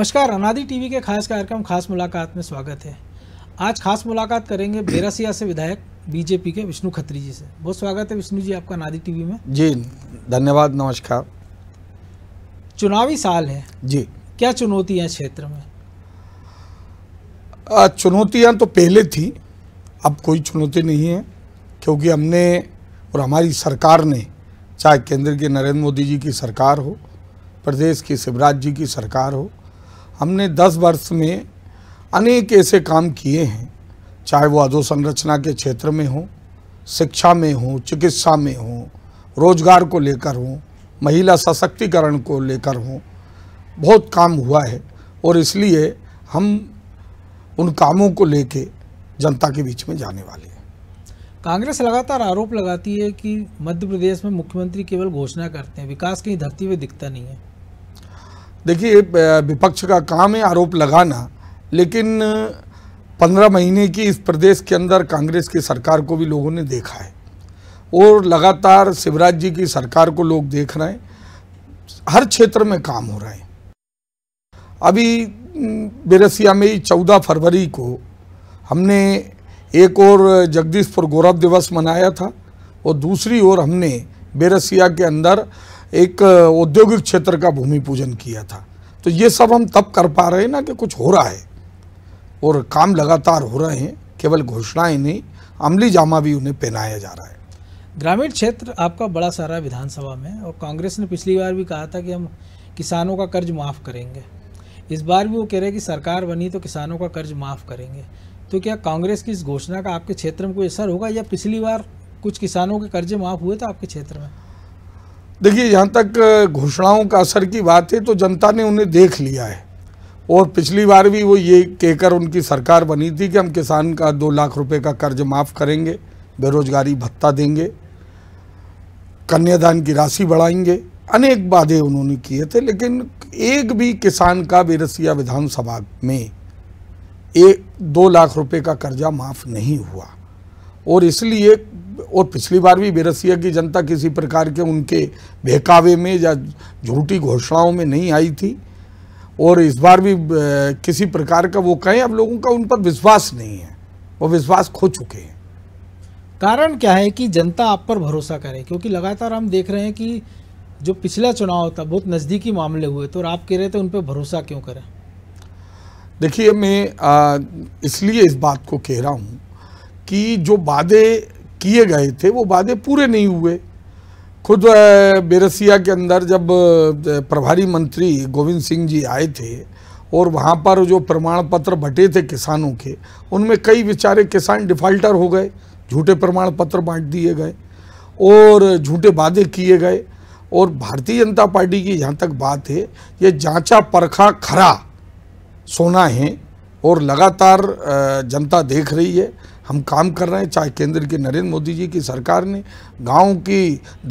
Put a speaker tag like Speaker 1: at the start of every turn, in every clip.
Speaker 1: नमस्कार अनादि टीवी के खास कार्यक्रम खास मुलाकात में स्वागत है आज खास मुलाकात करेंगे बेरासिया से विधायक बीजेपी के विष्णु खत्री जी से बहुत स्वागत है विष्णु जी आपका अनादि टीवी में
Speaker 2: जी धन्यवाद नमस्कार
Speaker 1: चुनावी साल है जी क्या चुनौतियां क्षेत्र में
Speaker 2: चुनौतियां तो पहले थी अब कोई चुनौती नहीं है क्योंकि हमने और हमारी सरकार ने चाहे केंद्र के नरेंद्र मोदी जी की सरकार हो प्रदेश की शिवराज जी की सरकार हो हमने 10 वर्ष में अनेक ऐसे काम किए हैं चाहे वो अधोसंरचना के क्षेत्र में हो शिक्षा में हो चिकित्सा में हो रोजगार को लेकर हो महिला सशक्तिकरण को लेकर हो बहुत काम हुआ है और इसलिए हम उन कामों को लेके जनता के बीच में जाने वाले हैं
Speaker 1: कांग्रेस लगातार आरोप लगाती है कि मध्य प्रदेश में मुख्यमंत्री केवल घोषणा करते हैं विकास कहीं धरती पर
Speaker 2: दिखता नहीं है देखिए विपक्ष का काम है आरोप लगाना लेकिन पंद्रह महीने की इस प्रदेश के अंदर कांग्रेस की सरकार को भी लोगों ने देखा है और लगातार शिवराज जी की सरकार को लोग देख रहे हैं हर क्षेत्र में काम हो रहे हैं अभी बेरसिया में ही चौदह फरवरी को हमने एक और जगदीशपुर गौरव दिवस मनाया था और दूसरी ओर हमने बेरसिया के अंदर एक औद्योगिक क्षेत्र का भूमि पूजन किया था तो ये सब हम तब कर पा रहे हैं ना कि कुछ हो रहा है और काम लगातार हो रहे हैं केवल घोषणाएं नहीं अमली जामा भी उन्हें पहनाया जा रहा है
Speaker 1: ग्रामीण क्षेत्र आपका बड़ा सारा विधानसभा में और कांग्रेस ने पिछली बार भी कहा था कि हम किसानों का कर्ज माफ़ करेंगे इस बार भी वो कह रहे हैं कि सरकार बनी तो किसानों का कर्ज माफ़ करेंगे तो क्या कांग्रेस की इस घोषणा का आपके क्षेत्र में कोई असर होगा या पिछली बार कुछ किसानों के कर्जे माफ़ हुए थे आपके क्षेत्र में
Speaker 2: देखिए जहाँ तक घोषणाओं का असर की बात है तो जनता ने उन्हें देख लिया है और पिछली बार भी वो ये कहकर उनकी सरकार बनी थी कि हम किसान का दो लाख रुपए का कर्ज माफ़ करेंगे बेरोजगारी भत्ता देंगे कन्यादान की राशि बढ़ाएंगे अनेक वादे उन्होंने किए थे लेकिन एक भी किसान का बेरसिया विधानसभा में एक दो लाख रुपए का कर्जा माफ़ नहीं हुआ और इसलिए और पिछली बार भी बेरसिया की जनता किसी प्रकार के उनके बहकावे में या झूठी घोषणाओं में नहीं आई थी और इस बार भी किसी प्रकार का वो कहें अब लोगों का उन पर विश्वास नहीं है वो विश्वास खो चुके हैं कारण
Speaker 1: क्या है कि जनता आप पर भरोसा करे क्योंकि लगातार हम देख रहे हैं कि जो पिछला चुनाव था बहुत नज़दीकी मामले हुए तो और आप कह रहे थे उन पर भरोसा क्यों करें
Speaker 2: देखिए मैं इसलिए इस बात को कह रहा हूँ कि जो वादे किए गए थे वो वादे पूरे नहीं हुए खुद बेरसिया के अंदर जब प्रभारी मंत्री गोविंद सिंह जी आए थे और वहाँ पर जो प्रमाण पत्र बटे थे किसानों के उनमें कई बेचारे किसान डिफ़ाल्टर हो गए झूठे प्रमाण पत्र बांट दिए गए और झूठे वादे किए गए और भारतीय जनता पार्टी की जहाँ तक बात है ये जांचा परखा खरा सोना है और लगातार जनता देख रही है हम काम कर रहे हैं चाहे केंद्र के नरेंद्र मोदी जी की सरकार ने गाँव की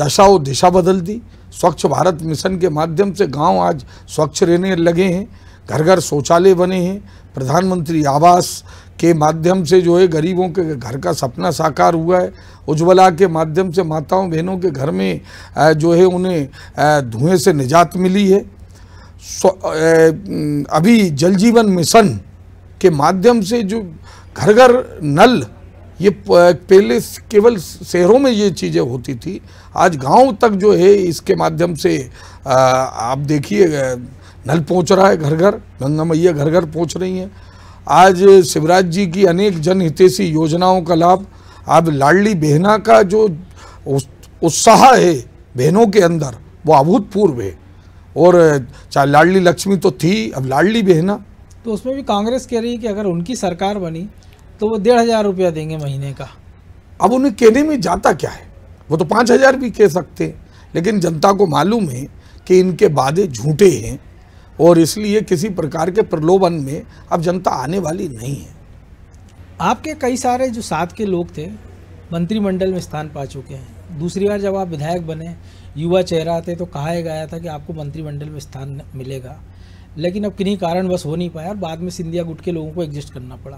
Speaker 2: दशा और दिशा बदल दी स्वच्छ भारत मिशन के माध्यम से गांव आज स्वच्छ रहने लगे हैं घर घर शौचालय बने हैं प्रधानमंत्री आवास के माध्यम से जो है गरीबों के घर का सपना साकार हुआ है उज्ज्वला के माध्यम से माताओं बहनों के घर में जो है उन्हें धुएं से निजात मिली है अभी जल जीवन मिशन के माध्यम से जो घर घर नल ये पहले केवल शहरों में ये चीज़ें होती थी आज गांव तक जो है इसके माध्यम से आप देखिए नल पहुंच रहा है घर घर गंगा मैया घर घर पहुंच रही हैं आज शिवराज जी की अनेक जनहितेशी योजनाओं का लाभ अब लाडली बहना का जो उत्साह है बहनों के अंदर वो अभूतपूर्व है और चाहे लाडली लक्ष्मी तो थी अब लाडली बहना
Speaker 1: तो उसमें भी कांग्रेस कह रही है कि अगर उनकी सरकार बनी तो वो डेढ़ हज़ार रुपया देंगे महीने का
Speaker 2: अब उन्हें कहने में जाता क्या है वो तो पाँच हज़ार भी कह सकते हैं लेकिन जनता को मालूम है कि इनके वादे झूठे हैं और इसलिए किसी प्रकार के प्रलोभन में अब जनता आने वाली नहीं है आपके कई सारे जो साथ के लोग थे मंत्रिमंडल
Speaker 1: में स्थान पा चुके हैं दूसरी बार जब आप विधायक बने युवा चेहरा थे तो कहा गया था कि आपको मंत्रिमंडल में स्थान मिलेगा लेकिन अब किन्हीं कारण बस हो नहीं पाया और बाद में सिंधिया गुट के लोगों
Speaker 2: को एग्जिस्ट करना पड़ा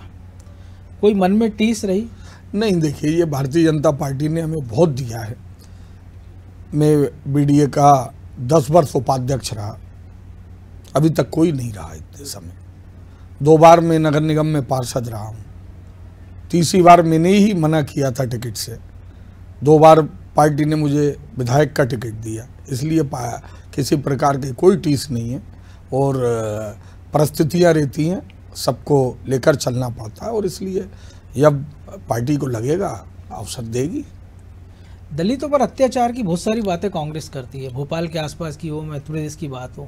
Speaker 2: कोई मन में टीस रही नहीं देखिए ये भारतीय जनता पार्टी ने हमें बहुत दिया है मैं बी का दस वर्ष उपाध्यक्ष रहा अभी तक कोई नहीं रहा इतने समय दो बार मैं नगर निगम में पार्षद रहा हूँ तीसरी बार मैंने ही मना किया था टिकट से दो बार पार्टी ने मुझे विधायक का टिकट दिया इसलिए पाया किसी प्रकार की कोई टीस नहीं है और परिस्थितियाँ रहती हैं सबको लेकर चलना पड़ता है और इसलिए जब पार्टी को लगेगा अवसर देगी
Speaker 1: दलितों पर अत्याचार की बहुत सारी बातें कांग्रेस करती है भोपाल के आसपास की हो मध्य प्रदेश की बात हो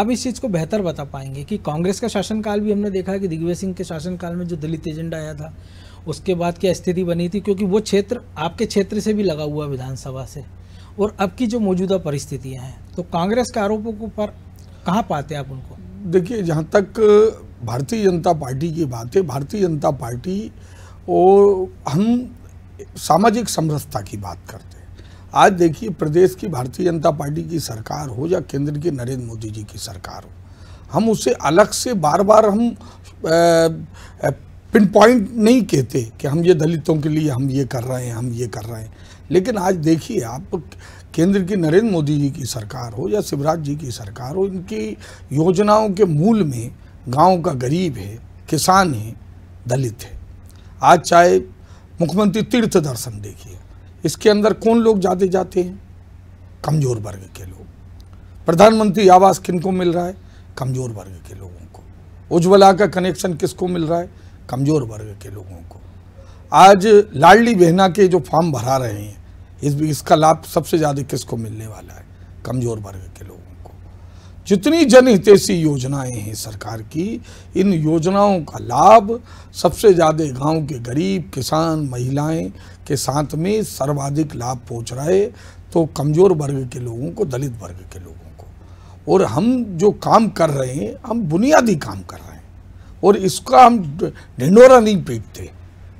Speaker 1: आप इस चीज़ को बेहतर बता पाएंगे कि कांग्रेस का शासनकाल भी हमने देखा कि दिग्विजय सिंह के शासनकाल में जो दलित एजेंडा आया था उसके बाद क्या स्थिति बनी थी क्योंकि वो क्षेत्र आपके क्षेत्र से भी लगा हुआ विधानसभा से और अब की जो मौजूदा परिस्थितियाँ हैं तो कांग्रेस के
Speaker 2: आरोपों को पर कहाँ पाते हैं आप उनको देखिए जहाँ तक भारतीय जनता पार्टी की बात है भारतीय जनता पार्टी और हम सामाजिक समरसता की बात करते हैं आज देखिए प्रदेश की भारतीय जनता पार्टी की सरकार हो या केंद्र की नरेंद्र मोदी जी की सरकार हो हम उसे अलग से बार बार हम पिन पॉइंट नहीं कहते कि हम ये दलितों के लिए हम ये कर रहे हैं हम ये कर रहे हैं लेकिन आज देखिए आप केंद्र की नरेंद्र मोदी जी की सरकार हो या शिवराज जी की सरकार हो इनकी योजनाओं के मूल में गांव का गरीब है किसान है दलित है आज चाहे मुख्यमंत्री तीर्थ दर्शन देखिए इसके अंदर कौन लोग जाते जाते हैं कमज़ोर वर्ग के लोग प्रधानमंत्री आवास किनको मिल रहा है कमज़ोर वर्ग के लोगों को उज्ज्वला का कनेक्शन किसको मिल रहा है कमज़ोर वर्ग के लोगों को आज लाडली बहना के जो फॉर्म भरा रहे हैं इस इसका लाभ सबसे ज़्यादा किसको मिलने वाला है कमज़ोर वर्ग के लोगों को जितनी जनहितैषी योजनाएं हैं सरकार की इन योजनाओं का लाभ सबसे ज़्यादा गांव के गरीब किसान महिलाएं के साथ में सर्वाधिक लाभ पहुंच रहा है तो कमज़ोर वर्ग के लोगों को दलित वर्ग के लोगों को और हम जो काम कर रहे हैं हम बुनियादी काम कर रहे हैं और इसका हम ढिंडोरा नहीं पीटते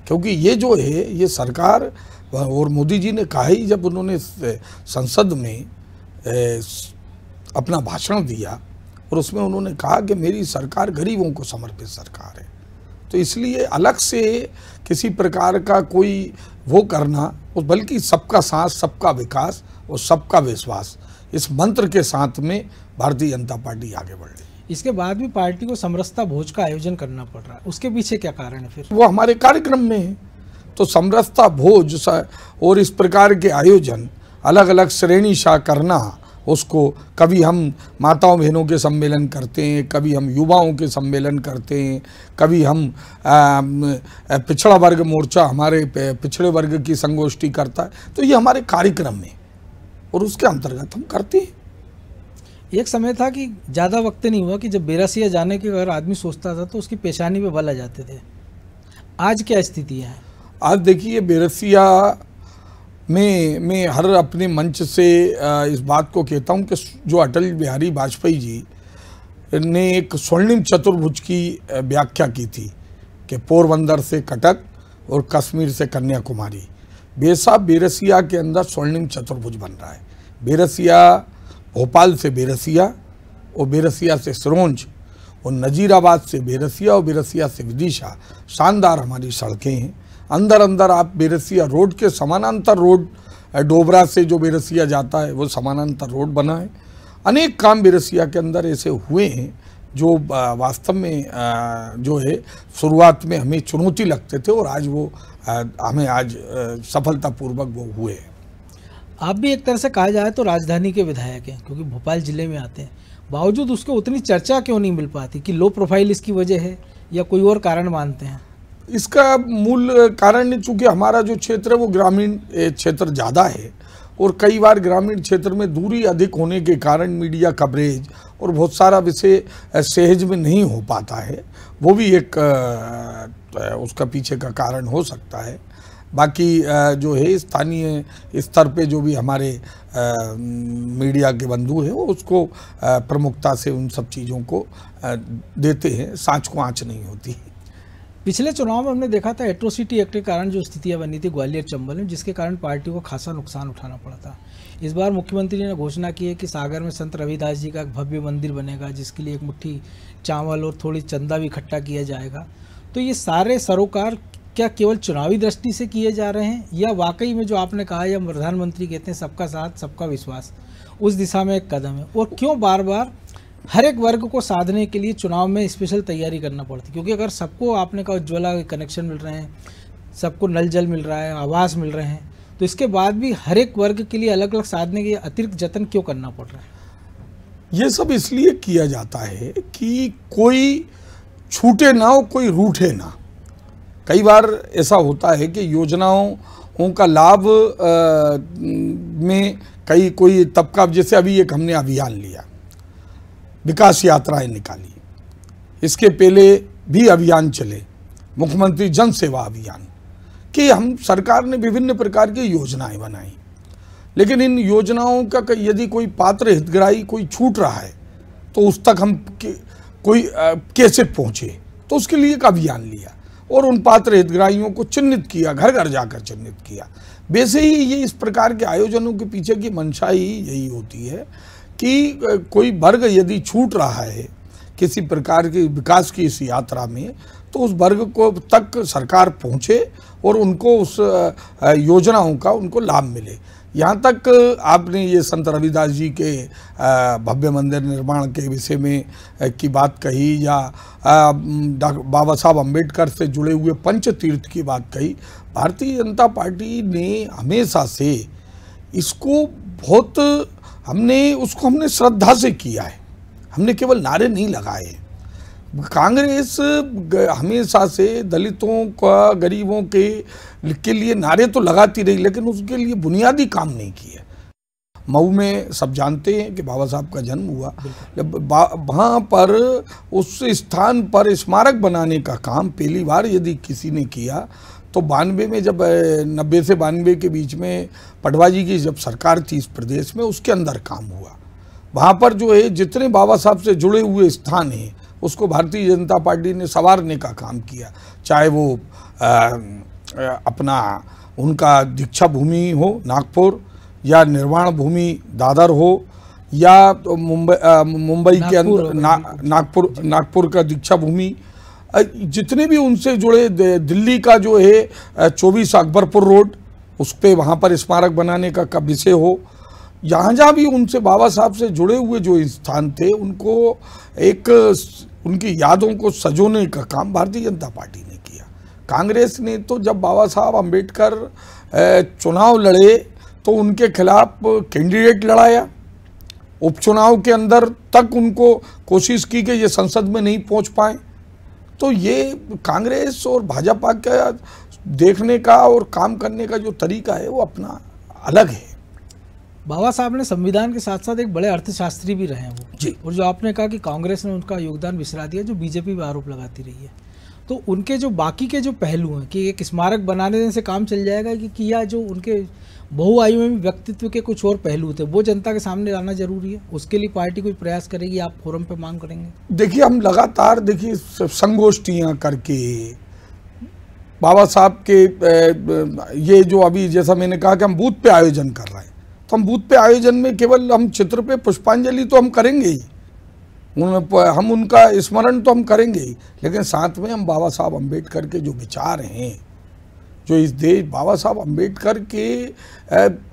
Speaker 2: क्योंकि ये जो है ये सरकार और मोदी जी ने कहा ही जब उन्होंने संसद में अपना भाषण दिया और उसमें उन्होंने कहा कि मेरी सरकार गरीबों को समर्पित सरकार है तो इसलिए अलग से किसी प्रकार का कोई वो करना बल्कि सबका साथ सबका विकास और सबका विश्वास इस मंत्र के साथ में भारतीय जनता पार्टी आगे बढ़ रही
Speaker 1: इसके बाद भी पार्टी को समरसता भोज का आयोजन करना पड़ रहा है
Speaker 2: उसके पीछे क्या कारण है फिर वो हमारे कार्यक्रम में है तो समरसता भोज और इस प्रकार के आयोजन अलग अलग श्रेणी सा करना उसको कभी हम माताओं बहनों के सम्मेलन करते हैं कभी हम युवाओं के सम्मेलन करते हैं कभी हम पिछड़ा वर्ग मोर्चा हमारे पिछड़े वर्ग की संगोष्ठी करता है तो ये हमारे कार्यक्रम में और उसके अंतर्गत हम करते
Speaker 1: हैं एक समय था कि ज़्यादा वक्त नहीं हुआ कि जब बेरसिया जाने के अगर आदमी सोचता था तो उसकी पेशानी पे बल आ जाते थे
Speaker 2: आज क्या स्थितियाँ हैं आज देखिए बेरसिया में मैं हर अपने मंच से इस बात को कहता हूँ कि जो अटल बिहारी वाजपेयी जी ने एक स्वर्णिम चतुर्भुज की व्याख्या की थी कि पोरबंदर से कटक और कश्मीर से कन्याकुमारी बेसा बेरसिया के अंदर स्वर्णिम चतुर्भुज बन रहा है बेरसिया भोपाल से बेरसिया और बेरसिया से सरोंज और नजीराबाद से बेरसिया और बेरसिया से विदिशा शानदार हमारी सड़कें हैं अंदर अंदर आप बेरसिया रोड के समानांतर रोड डोबरा से जो बेरसिया जाता है वो समानांतर रोड बना है अनेक काम बेरसिया के अंदर ऐसे हुए हैं जो वास्तव में जो है शुरुआत में हमें चुनौती लगते थे और आज वो हमें आज सफलतापूर्वक वो हुए हैं
Speaker 1: आप भी एक तरह से कहा जाए तो राजधानी के विधायक हैं क्योंकि भोपाल ज़िले में आते हैं बावजूद उसके उतनी चर्चा क्यों नहीं मिल पाती कि लो प्रोफाइल इसकी वजह है या कोई और
Speaker 2: कारण मानते हैं इसका मूल कारण चूँकि हमारा जो क्षेत्र है वो ग्रामीण क्षेत्र ज़्यादा है और कई बार ग्रामीण क्षेत्र में दूरी अधिक होने के कारण मीडिया कवरेज और बहुत सारा विषय सहज में नहीं हो पाता है वो भी एक उसका पीछे का कारण हो सकता है बाकी जो है स्थानीय स्तर पे जो भी हमारे मीडिया के बंधु हैं वो उसको प्रमुखता से उन सब चीज़ों को देते हैं सांच को आँच नहीं होती है
Speaker 1: पिछले चुनाव में हमने देखा था एट्रोसिटी एक्ट के कारण जो स्थितियां बनी थी ग्वालियर चंबल में जिसके कारण पार्टी को खासा नुकसान उठाना पड़ा था इस बार मुख्यमंत्री ने घोषणा की है कि सागर में संत रविदास जी का एक भव्य मंदिर बनेगा जिसके लिए एक मुट्ठी चावल और थोड़ी चंदा भी इकट्ठा किया जाएगा तो ये सारे सरोकार क्या केवल चुनावी दृष्टि से किए जा रहे हैं या वाकई में जो आपने कहा या प्रधानमंत्री कहते हैं सबका साथ सबका विश्वास उस दिशा में एक कदम है और क्यों बार बार हर एक वर्ग को साधने के लिए चुनाव में स्पेशल तैयारी करना पड़ती क्योंकि अगर सबको आपने कहा उज्ज्वला कनेक्शन मिल रहे हैं सबको नल जल मिल रहा है आवास मिल रहे हैं तो इसके बाद भी हर एक वर्ग के लिए अलग अलग साधने के अतिरिक्त जतन क्यों करना पड़ रहा है
Speaker 2: ये सब इसलिए किया जाता है कि कोई छूटे ना हो कोई रूठे ना कई बार ऐसा होता है कि योजनाओं का लाभ में कई कोई तबका जैसे अभी एक हमने अभियान लिया विकास यात्राएं निकाली इसके पहले भी अभियान चले मुख्यमंत्री जन सेवा अभियान कि हम सरकार ने विभिन्न प्रकार की योजनाएं बनाई लेकिन इन योजनाओं का यदि कोई पात्र हितग्राही कोई छूट रहा है तो उस तक हम कोई कैसे पहुंचे तो उसके लिए एक अभियान लिया और उन पात्र हितग्राहियों को चिन्हित किया घर घर जाकर चिन्हित किया वैसे ही ये इस प्रकार के आयोजनों के पीछे की मंशा ही यही होती है कि कोई वर्ग यदि छूट रहा है किसी प्रकार के विकास की इस यात्रा में तो उस वर्ग को तक सरकार पहुंचे और उनको उस योजनाओं का उनको लाभ मिले यहाँ तक आपने ये संत रविदास जी के भव्य मंदिर निर्माण के विषय में की बात कही या बाबा साहब अम्बेडकर से जुड़े हुए पंच तीर्थ की बात कही भारतीय जनता पार्टी ने हमेशा से इसको बहुत हमने उसको हमने श्रद्धा से किया है हमने केवल नारे नहीं लगाए हैं कांग्रेस हमेशा से दलितों का गरीबों के के लिए नारे तो लगाती रही लेकिन उसके लिए बुनियादी काम नहीं किया मऊ में सब जानते हैं कि बाबा साहब का जन्म हुआ वहाँ पर उस स्थान पर स्मारक बनाने का काम पहली बार यदि किसी ने किया तो बानवे में जब नब्बे से बानवे के बीच में पटवा जी की जब सरकार थी इस प्रदेश में उसके अंदर काम हुआ वहाँ पर जो है जितने बाबा साहब से जुड़े हुए स्थान हैं उसको भारतीय जनता पार्टी ने संवारने का काम किया चाहे वो आ, आ, अपना उनका दीक्षा भूमि हो नागपुर या निर्माण भूमि दादर हो या तो मुंबई मुंबई के अंदर ना, नागपुर नागपुर का दीक्षा भूमि जितने भी उनसे जुड़े दिल्ली का जो है चौबीस अकबरपुर रोड उस पर वहाँ पर स्मारक बनाने का कब विषय हो जहाँ जहाँ भी उनसे बाबा साहब से जुड़े हुए जो स्थान थे उनको एक उनकी यादों को सजोने का काम भारतीय जनता पार्टी ने किया कांग्रेस ने तो जब बाबा साहब अम्बेडकर चुनाव लड़े तो उनके खिलाफ कैंडिडेट लड़ाया उपचुनाव के अंदर तक उनको कोशिश की कि ये संसद में नहीं पहुंच पाएँ तो ये कांग्रेस और भाजपा का देखने का और काम करने का जो तरीका है वो अपना अलग है
Speaker 1: बाबा साहब ने संविधान के साथ साथ एक बड़े अर्थशास्त्री भी रहे हैं वो जी और जो आपने कहा कि कांग्रेस ने उनका योगदान बिसरा दिया जो बीजेपी पर आरोप लगाती रही है तो उनके जो बाकी के जो पहलू हैं कि एक स्मारक बनाने से काम चल जाएगा कि किया जो उनके बहुआयु में व्यक्तित्व के कुछ और पहलू थे वो जनता के सामने लाना जरूरी है उसके लिए पार्टी कोई प्रयास करेगी आप फोरम पे मांग करेंगे
Speaker 2: देखिए हम लगातार देखिए संगोष्ठियाँ करके बाबा साहब के ये जो अभी जैसा मैंने कहा कि हम बूथ पे आयोजन कर रहे हैं तो हम बूथ पे आयोजन में केवल हम चित्र पे पुष्पांजलि तो हम करेंगे ही उन हम उनका स्मरण तो हम करेंगे ही लेकिन साथ में हम बाबा साहब अम्बेडकर के जो विचार हैं जो इस देश बाबा साहब अम्बेडकर के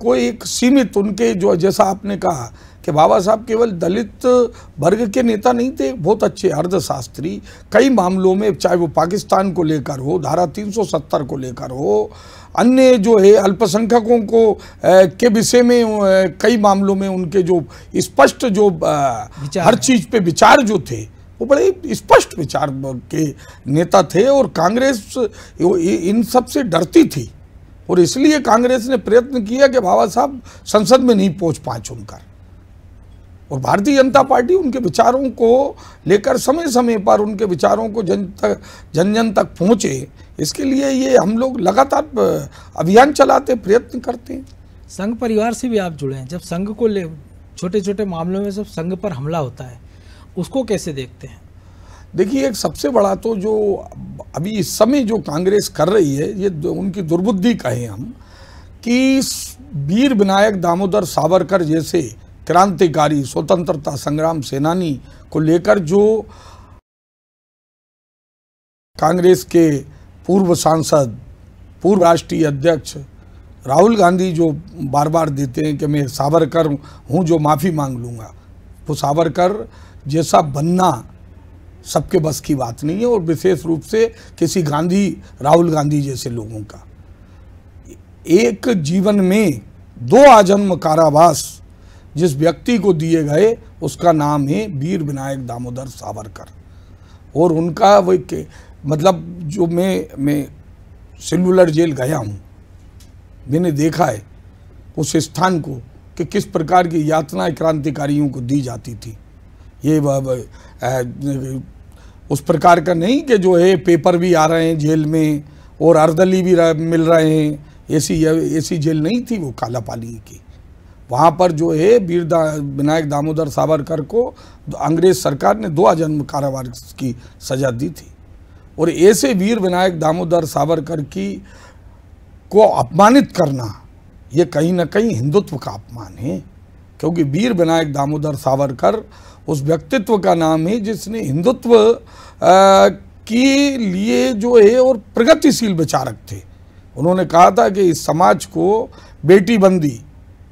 Speaker 2: कोई एक सीमित उनके जो जैसा आपने कहा कि बाबा साहब केवल दलित वर्ग के नेता नहीं थे बहुत अच्छे अर्धशास्त्री कई मामलों में चाहे वो पाकिस्तान को लेकर हो धारा 370 को लेकर हो अन्य जो है अल्पसंख्यकों को के विषय में कई मामलों में उनके जो स्पष्ट जो आ, हर चीज़ पे विचार जो थे वो बड़े स्पष्ट विचार के नेता थे और कांग्रेस इन सबसे डरती थी और इसलिए कांग्रेस ने प्रयत्न किया कि बाबा साहब संसद में नहीं पहुंच पाए चुनकर और भारतीय जनता पार्टी उनके विचारों को लेकर समय समय पर उनके विचारों को जन तक जन जन तक पहुँचे इसके लिए ये हम लोग लगातार अभियान चलाते प्रयत्न करते हैं
Speaker 1: संघ परिवार से भी आप जुड़े हैं जब संघ को ले छोटे छोटे मामलों में सब संघ पर हमला होता है उसको कैसे देखते हैं
Speaker 2: देखिए एक सबसे बड़ा तो जो अभी इस समय जो कांग्रेस कर रही है ये उनकी दुर्बुद्धि कहें हम कि वीर विनायक दामोदर सावरकर जैसे क्रांतिकारी स्वतंत्रता संग्राम सेनानी को लेकर जो कांग्रेस के पूर्व सांसद पूर्व राष्ट्रीय अध्यक्ष राहुल गांधी जो बार बार देते हैं कि मैं सावरकर हूँ जो माफ़ी मांग लूँगा वो सावरकर जैसा बनना सबके बस की बात नहीं है और विशेष रूप से किसी गांधी राहुल गांधी जैसे लोगों का एक जीवन में दो आजन्म कारावास जिस व्यक्ति को दिए गए उसका नाम है वीर विनायक दामोदर सावरकर और उनका वो मतलब जो मैं मैं सेलुलर जेल गया हूँ मैंने देखा है उस स्थान को कि किस प्रकार की यातना क्रांतिकारियों को दी जाती थी ये उस प्रकार का नहीं कि जो है पेपर भी आ रहे हैं जेल में और अर्दली भी मिल रहे हैं ऐसी ऐसी जेल नहीं थी वो काला पाली की वहाँ पर जो है वीर दा, विनायक दामोदर सावरकर को अंग्रेज सरकार ने दो जन्म कारावार की सजा दी थी और ऐसे वीर विनायक दामोदर सावरकर की को अपमानित करना ये कहीं ना कहीं हिंदुत्व का अपमान है क्योंकि वीर विनायक दामोदर सावरकर उस व्यक्तित्व का नाम है जिसने हिंदुत्व के लिए जो है और प्रगतिशील विचारक थे उन्होंने कहा था कि इस समाज को बेटी बंदी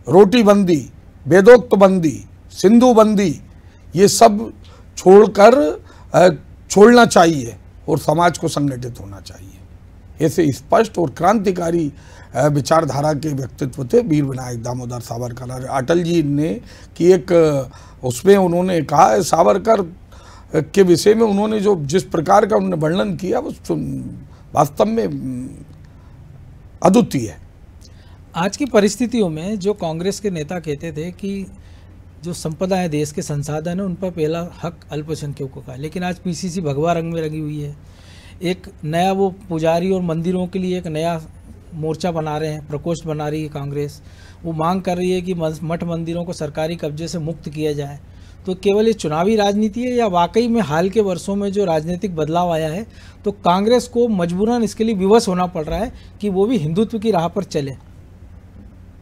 Speaker 2: रोटी बंदी वेदोक्त बंदी सिंधु बंदी ये सब छोड़कर छोड़ना चाहिए और समाज को संगठित होना चाहिए ऐसे स्पष्ट और क्रांतिकारी विचारधारा के व्यक्तित्व थे वीर विनायक दामोदर सावरकर अटल जी ने कि एक उसमें उन्होंने कहा सावरकर के विषय में उन्होंने जो जिस प्रकार का उन्होंने वर्णन किया वो वास्तव में अद्वितीय है आज की
Speaker 1: परिस्थितियों में जो कांग्रेस के नेता कहते थे कि जो संपदा है देश के संसाधन है उन पर पहला हक अल्पसंख्यकों का है लेकिन आज पीसीसी भगवा रंग में लगी हुई है एक नया वो पुजारी और मंदिरों के लिए एक नया मोर्चा बना रहे हैं प्रकोष्ठ बना रही है कांग्रेस वो मांग कर रही है कि मठ मंदिरों को सरकारी कब्जे से मुक्त किया जाए तो केवल ये चुनावी राजनीति है या वाकई में हाल के वर्षों में जो राजनीतिक बदलाव आया है तो कांग्रेस को मजबूरन इसके लिए विवश होना पड़ रहा है कि वो भी हिंदुत्व की राह पर चले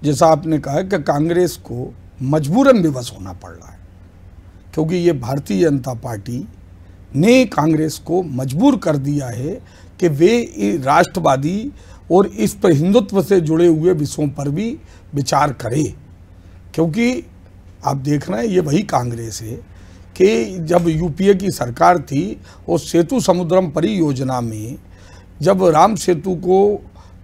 Speaker 2: जैसा आपने कहा कि कांग्रेस को मजबूरन विवश होना पड़ रहा है क्योंकि ये भारतीय जनता पार्टी ने कांग्रेस को मजबूर कर दिया है कि वे राष्ट्रवादी और इस पर हिंदुत्व से जुड़े हुए विषयों पर भी विचार करें क्योंकि आप देख रहे हैं ये वही कांग्रेस है कि जब यूपीए की सरकार थी और सेतु समुद्रम परियोजना में जब राम सेतु को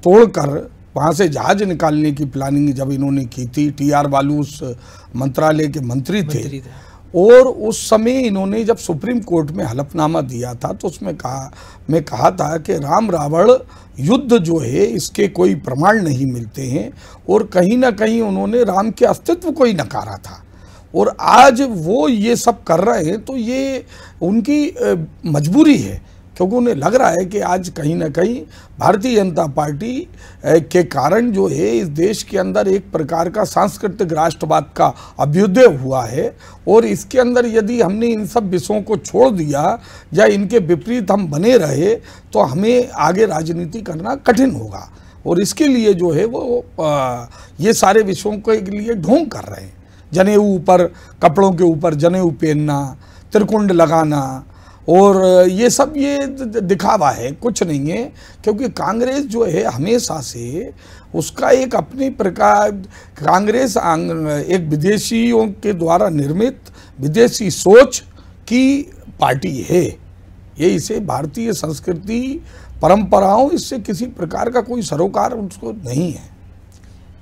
Speaker 2: तोड़कर वहाँ से जहाज निकालने की प्लानिंग जब इन्होंने की थी टी आर बालू उस मंत्रालय के मंत्री थे, थे। और उस समय इन्होंने जब सुप्रीम कोर्ट में हलफनामा दिया था तो उसमें कहा मैं कहा था कि राम रावण युद्ध जो है इसके कोई प्रमाण नहीं मिलते हैं और कहीं ना कहीं उन्होंने राम के अस्तित्व को ही नकारा था और आज वो ये सब कर रहे हैं तो ये उनकी मजबूरी है क्योंकि उन्हें लग रहा है कि आज कहीं ना कहीं भारतीय जनता पार्टी के कारण जो है इस देश के अंदर एक प्रकार का सांस्कृतिक राष्ट्रवाद का अभ्युदय हुआ है और इसके अंदर यदि हमने इन सब विषयों को छोड़ दिया या इनके विपरीत हम बने रहे तो हमें आगे राजनीति करना कठिन होगा और इसके लिए जो है वो ये सारे विषयों के लिए ढोंग कर रहे हैं जनेऊ ऊपर कपड़ों के ऊपर जनेऊ पहनना त्रिकुंड लगाना और ये सब ये दिखावा है कुछ नहीं है क्योंकि कांग्रेस जो है हमेशा से उसका एक अपने प्रकार कांग्रेस एक विदेशियों के द्वारा निर्मित विदेशी सोच की पार्टी है ये इसे भारतीय संस्कृति परंपराओं इससे किसी प्रकार का कोई सरोकार उसको नहीं है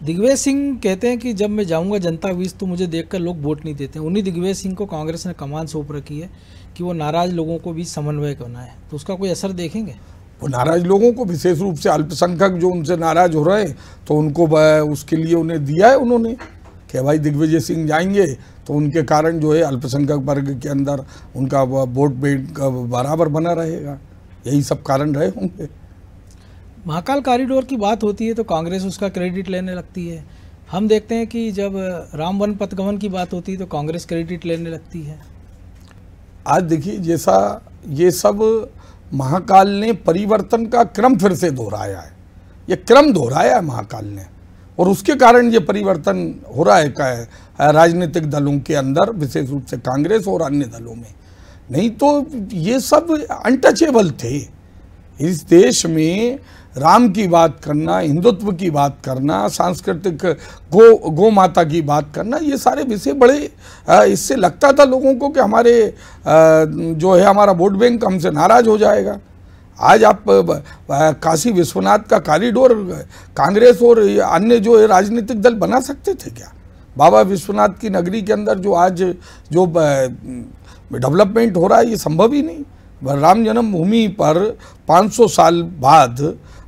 Speaker 2: दिग्विजय
Speaker 1: सिंह कहते हैं कि जब मैं जाऊंगा जनता बीच तो मुझे देखकर लोग वोट नहीं देते उन्हीं दिग्विजय सिंह को कांग्रेस ने कमान सौंप रखी है कि वो नाराज लोगों को भी समन्वय करना है तो उसका कोई असर देखेंगे
Speaker 2: वो नाराज लोगों को विशेष रूप से अल्पसंख्यक जो उनसे नाराज हो रहे हैं तो उनको उसके लिए उन्हें दिया है उन्होंने कि भाई दिग्विजय सिंह जाएंगे तो उनके कारण जो है अल्पसंख्यक वर्ग के अंदर उनका वोट बैंक बराबर बना रहेगा यही सब कारण रहे होंगे
Speaker 1: महाकाल कॉरिडोर की बात होती है तो कांग्रेस उसका क्रेडिट लेने लगती है हम देखते हैं कि जब राम वन पथगमन की बात होती है तो कांग्रेस क्रेडिट लेने लगती है
Speaker 2: आज देखिए जैसा ये सब महाकाल ने परिवर्तन का क्रम फिर से दोहराया है ये क्रम दोहराया है महाकाल ने और उसके कारण ये परिवर्तन हो रहा है है राजनीतिक दलों के अंदर विशेष रूप से कांग्रेस और अन्य दलों में नहीं तो ये सब अनटचेबल थे इस देश में राम की बात करना हिंदुत्व की बात करना सांस्कृतिक गो गो माता की बात करना ये सारे विषय बड़े इससे लगता था लोगों को कि हमारे जो है हमारा वोट बैंक हमसे नाराज हो जाएगा आज आप काशी विश्वनाथ का कॉरिडोर कांग्रेस और अन्य जो राजनीतिक दल बना सकते थे क्या बाबा विश्वनाथ की नगरी के अंदर जो आज जो डेवलपमेंट हो रहा है ये संभव ही नहीं राम जन्मभूमि पर 500 साल बाद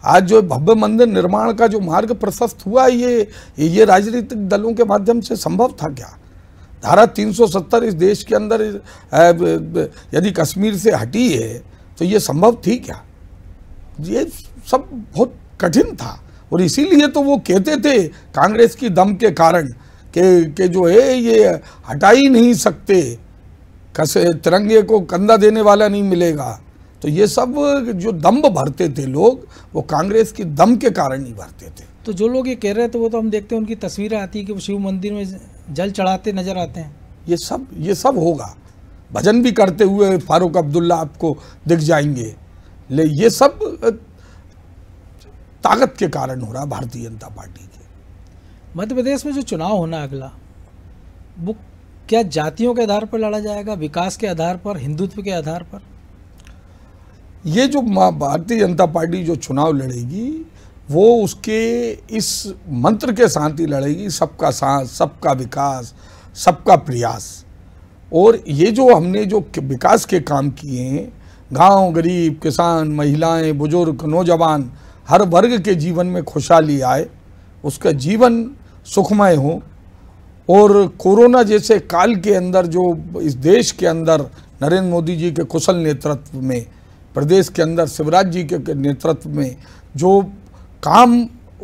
Speaker 2: आज जो भव्य मंदिर निर्माण का जो मार्ग प्रशस्त हुआ ये ये राजनीतिक दलों के माध्यम से संभव था क्या धारा 370 इस देश के अंदर यदि कश्मीर से हटी है तो ये संभव थी क्या ये सब बहुत कठिन था और इसीलिए तो वो कहते थे कांग्रेस की दम के कारण के, के जो है ये हटा ही नहीं सकते कसे तिरंगे को कंधा देने वाला नहीं मिलेगा तो ये सब जो दम्ब भरते थे लोग वो कांग्रेस की दम के कारण ही भरते
Speaker 1: थे तो जो लोग ये कह रहे थे तो वो तो हम देखते हैं उनकी
Speaker 2: तस्वीरें आती है कि वो शिव मंदिर में जल चढ़ाते नजर आते हैं ये सब ये सब होगा भजन भी करते हुए फारूक अब्दुल्ला आपको दिख जाएंगे ले ये सब ताकत के कारण हो रहा भारतीय जनता पार्टी के
Speaker 1: मध्य प्रदेश में जो चुनाव होना अगला वो क्या जातियों के आधार पर लड़ा जाएगा विकास के आधार पर हिंदुत्व के आधार पर
Speaker 2: ये जो भारतीय जनता पार्टी जो चुनाव लड़ेगी वो उसके इस मंत्र के साथ ही लड़ेगी सबका साथ सबका विकास सबका प्रयास और ये जो हमने जो विकास के काम किए हैं गांव गरीब किसान महिलाएं बुजुर्ग नौजवान हर वर्ग के जीवन में खुशहाली आए उसका जीवन सुखमय हो और कोरोना जैसे काल के अंदर जो इस देश के अंदर नरेंद्र मोदी जी के कुशल नेतृत्व में प्रदेश के अंदर शिवराज जी के नेतृत्व में जो काम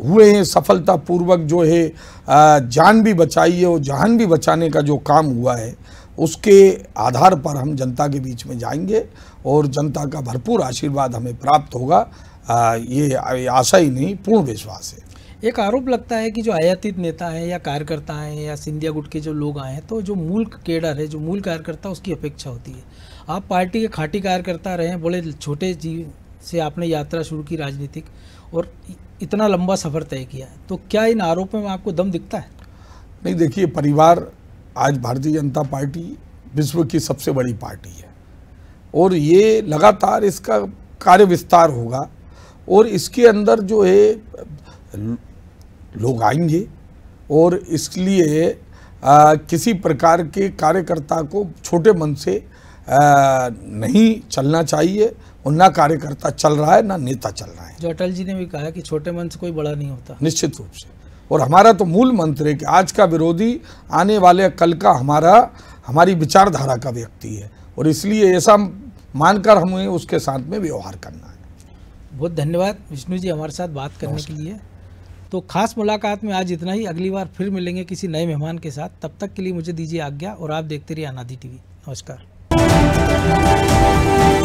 Speaker 2: हुए हैं सफलतापूर्वक जो है जान भी बचाई है और जान भी बचाने का जो काम हुआ है उसके आधार पर हम जनता के बीच में जाएंगे और जनता का भरपूर आशीर्वाद हमें प्राप्त होगा ये आशा ही नहीं पूर्ण विश्वास है
Speaker 1: एक आरोप लगता है कि जो आयातित नेता है या कार्यकर्ता हैं या सिंधिया गुट के जो लोग आए हैं तो जो मूल केडर है जो मूल कार्यकर्ता उसकी अपेक्षा होती है आप पार्टी के खाटी कार्यकर्ता रहे हैं बोले छोटे जीव से आपने यात्रा शुरू की राजनीतिक और इतना लंबा सफ़र तय किया तो क्या इन आरोपों में आपको दम
Speaker 2: दिखता है नहीं देखिए परिवार आज भारतीय जनता पार्टी विश्व की सबसे बड़ी पार्टी है और ये लगातार इसका कार्य विस्तार होगा और इसके अंदर जो है लोग आएंगे और इसलिए आ, किसी प्रकार के कार्यकर्ता को छोटे मन से नहीं चलना चाहिए और ना कार्यकर्ता चल रहा है ना नेता चल रहा
Speaker 1: है जो अटल जी ने भी कहा कि छोटे मन से कोई बड़ा नहीं होता
Speaker 2: निश्चित रूप से और हमारा तो मूल मंत्र है कि आज का विरोधी आने वाले कल का हमारा हमारी विचारधारा का व्यक्ति है और इसलिए ऐसा मानकर हमें उसके साथ में व्यवहार करना है
Speaker 1: बहुत धन्यवाद विष्णु जी हमारे साथ बात करने के लिए तो खास मुलाकात में आज इतना ही अगली बार फिर मिलेंगे किसी नए मेहमान के साथ तब तक के लिए मुझे दीजिए आज्ञा और आप देखते रहिए अनादि टीवी नमस्कार
Speaker 2: Música